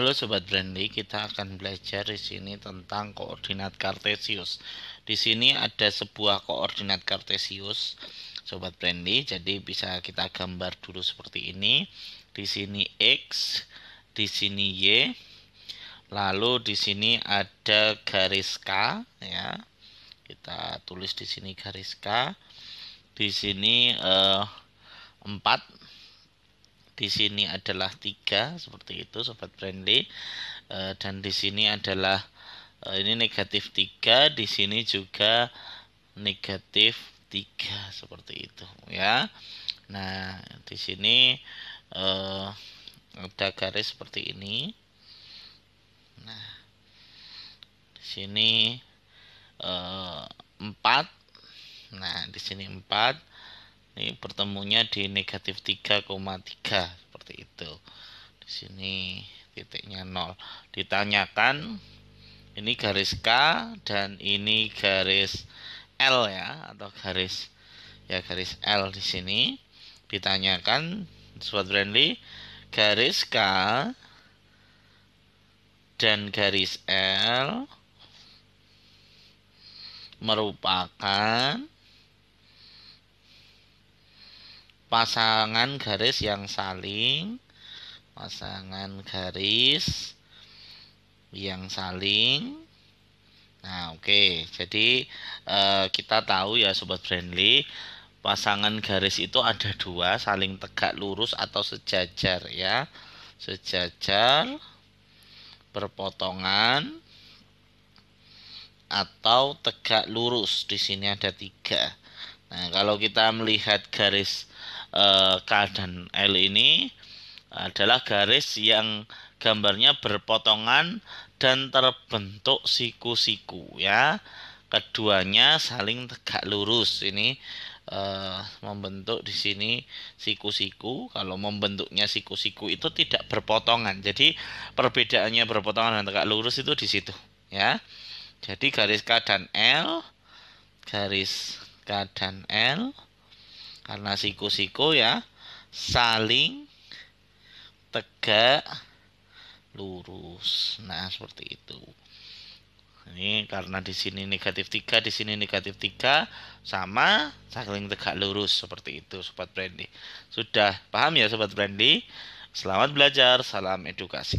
Halo sobat Brandly, kita akan belajar di sini tentang koordinat kartesius. Di sini ada sebuah koordinat kartesius, sobat Brandly. Jadi bisa kita gambar dulu seperti ini. Di sini x, di sini y, lalu di sini ada garis k, ya. Kita tulis di sini garis k. Di sini eh, 4 di sini adalah tiga seperti itu sobat friendly e, dan di sini adalah e, ini negatif tiga di sini juga negatif tiga seperti itu ya nah di sini e, ada garis seperti ini nah di sini empat nah di sini 4 ini bertemunya di negatif 3,3 seperti itu di sini titiknya 0 ditanyakan ini garis K dan ini garis L ya atau garis ya garis L di sini ditanyakan sobat friendly garis K dan garis L merupakan pasangan garis yang saling pasangan garis yang saling nah oke okay. jadi eh, kita tahu ya sobat friendly pasangan garis itu ada dua saling tegak lurus atau sejajar ya sejajar berpotongan atau tegak lurus di sini ada tiga nah kalau kita melihat garis uh, K dan L ini adalah garis yang gambarnya berpotongan dan terbentuk siku-siku ya. Keduanya saling tegak lurus. Ini uh, membentuk di sini siku-siku. Kalau membentuknya siku-siku itu tidak berpotongan. Jadi perbedaannya berpotongan dan tegak lurus itu di situ ya. Jadi garis K dan L garis K dan L karena siku-siku ya saling tegak lurus. Nah, seperti itu. Ini karena di sini negatif 3, di sini negatif 3 sama saling tegak lurus seperti itu sobat Brandy. Sudah paham ya sobat Brandy? Selamat belajar, salam edukasi.